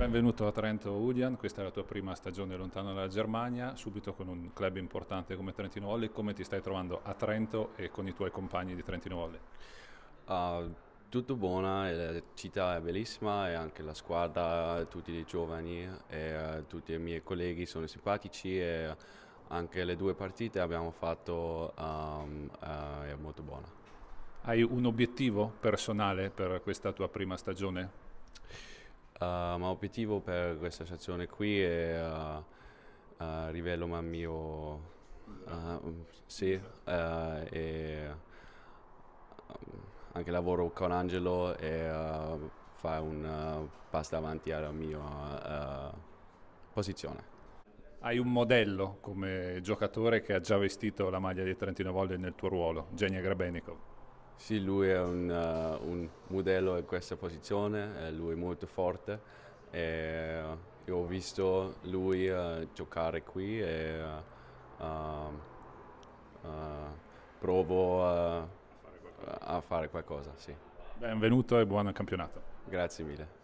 Benvenuto a Trento Udian, questa è la tua prima stagione lontano dalla Germania, subito con un club importante come Trentino Volley, come ti stai trovando a Trento e con i tuoi compagni di Trentino Volley? Uh, ah, tutto buona, eh, la città è bellissima e anche la squadra, tutti i giovani e uh, tutti i miei colleghi sono simpatici e anche le due partite abbiamo fatto um, uh, è molto buona. Hai un obiettivo personale per questa tua prima stagione? Eh, ma l'obiettivo per questa sezione qui è uh, eh, uh, eh, livello ma mio uh, sì e anche lavoro con Angelo e fa un passo avanti alla mia posizione. Hai un modello come giocatore che ha già vestito la maglia di Trentino Volley nel tuo ruolo, Genia Grabenikov. Sì, lui è un, uh, un modello in questa posizione, lui è molto forte. E, uh, ho visto lui uh, giocare qui e eh, provo a fare qualcosa. Sì. Benvenuto e buon campionato. Grazie mille.